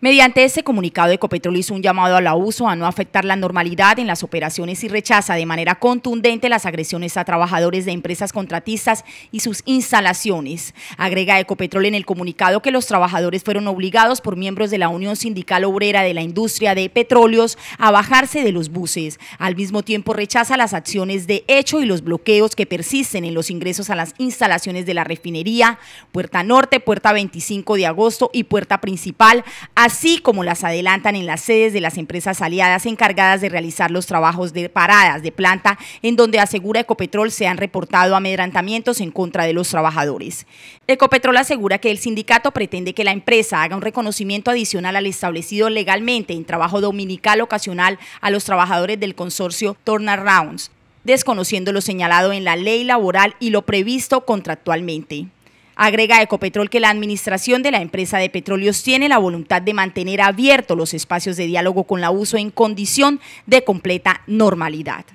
Mediante este comunicado, Ecopetrol hizo un llamado al abuso a no afectar la normalidad en las operaciones y rechaza de manera contundente las agresiones a trabajadores de empresas contratistas y sus instalaciones. Agrega Ecopetrol en el comunicado que los trabajadores fueron obligados por miembros de la Unión Sindical Obrera de la Industria de Petróleos a bajarse de los buses. Al mismo tiempo rechaza las acciones de hecho y los bloqueos que persisten en los ingresos a las instalaciones de la refinería, Puerta Norte, Puerta 25 de Agosto y Puerta Principal, a así como las adelantan en las sedes de las empresas aliadas encargadas de realizar los trabajos de paradas de planta, en donde asegura Ecopetrol se han reportado amedrantamientos en contra de los trabajadores. Ecopetrol asegura que el sindicato pretende que la empresa haga un reconocimiento adicional al establecido legalmente en trabajo dominical ocasional a los trabajadores del consorcio Turnarounds, desconociendo lo señalado en la ley laboral y lo previsto contractualmente. Agrega Ecopetrol que la administración de la empresa de petróleos tiene la voluntad de mantener abiertos los espacios de diálogo con la USO en condición de completa normalidad.